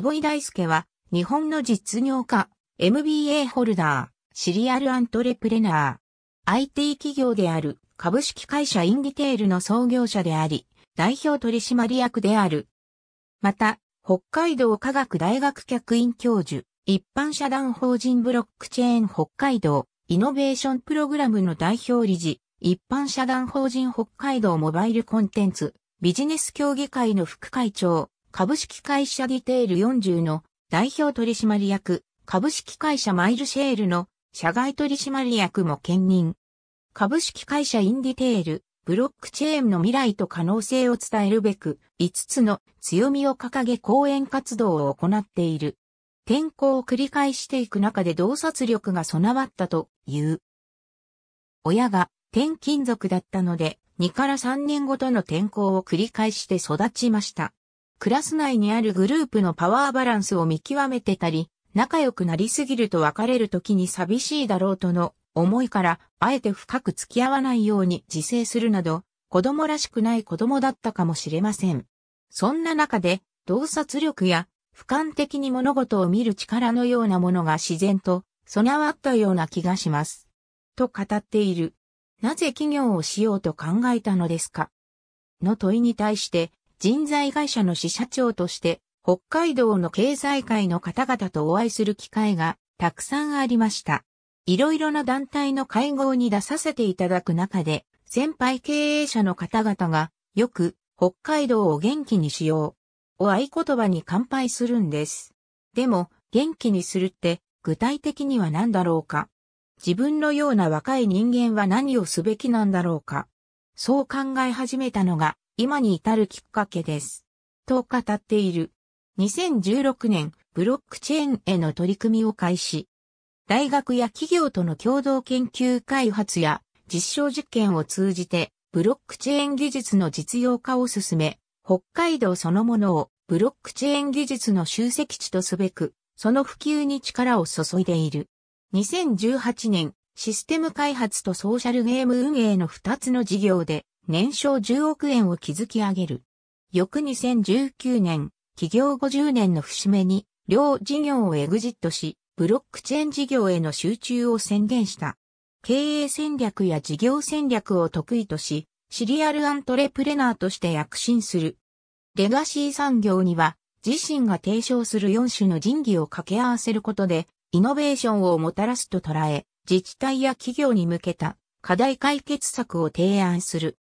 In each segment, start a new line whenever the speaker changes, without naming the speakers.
坪井大輔は、日本の実業家、MBA ホルダー、シリアルアントレプレナー、IT 企業である株式会社インディテールの創業者であり、代表取締役である。また、北海道科学大学客員教授、一般社団法人ブロックチェーン北海道イノベーションプログラムの代表理事、一般社団法人北海道モバイルコンテンツ、ビジネス協議会の副会長、株式会社ディテール40の代表取締役、株式会社マイルシェールの社外取締役も兼任。株式会社インディテール、ブロックチェーンの未来と可能性を伝えるべく、5つの強みを掲げ講演活動を行っている。転校を繰り返していく中で洞察力が備わったという。親が転勤族だったので、2から3年ごとの転校を繰り返して育ちました。クラス内にあるグループのパワーバランスを見極めてたり、仲良くなりすぎると別れる時に寂しいだろうとの思いから、あえて深く付き合わないように自制するなど、子供らしくない子供だったかもしれません。そんな中で、洞察力や俯瞰的に物事を見る力のようなものが自然と備わったような気がします。と語っている。なぜ企業をしようと考えたのですかの問いに対して、人材会社の支社長として、北海道の経済界の方々とお会いする機会がたくさんありました。いろいろな団体の会合に出させていただく中で、先輩経営者の方々が、よく、北海道を元気にしよう。お合言葉に乾杯するんです。でも、元気にするって、具体的には何だろうか。自分のような若い人間は何をすべきなんだろうか。そう考え始めたのが、今に至るきっかけです。と語っている。2016年、ブロックチェーンへの取り組みを開始。大学や企業との共同研究開発や実証実験を通じて、ブロックチェーン技術の実用化を進め、北海道そのものをブロックチェーン技術の集積地とすべく、その普及に力を注いでいる。2018年、システム開発とソーシャルゲーム運営の2つの事業で、年商10億円を築き上げる。翌2019年、企業50年の節目に、両事業をエグジットし、ブロックチェーン事業への集中を宣言した。経営戦略や事業戦略を得意とし、シリアルアントレプレナーとして躍進する。レガシー産業には、自身が提唱する4種の人技を掛け合わせることで、イノベーションをもたらすと捉え、自治体や企業に向けた課題解決策を提案する。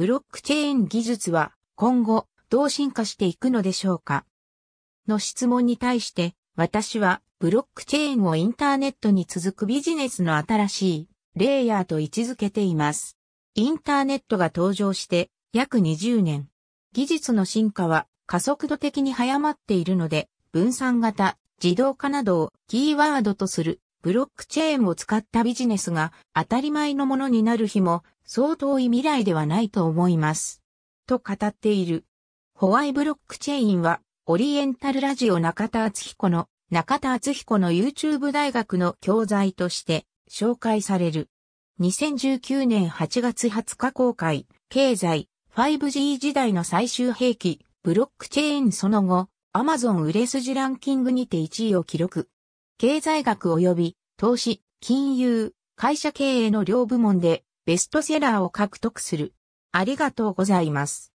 ブロックチェーン技術は今後どう進化していくのでしょうかの質問に対して私はブロックチェーンをインターネットに続くビジネスの新しいレイヤーと位置づけています。インターネットが登場して約20年。技術の進化は加速度的に早まっているので分散型、自動化などをキーワードとするブロックチェーンを使ったビジネスが当たり前のものになる日も相当遠い未来ではないと思います。と語っている。ホワイブロックチェーンはオリエンタルラジオ中田敦彦の中田敦彦の YouTube 大学の教材として紹介される。2019年8月20日公開、経済、5G 時代の最終兵器、ブロックチェーンその後、Amazon 売れ筋ランキングにて1位を記録。経済学及び投資、金融、会社経営の両部門でベストセラーを獲得する。ありがとうございます。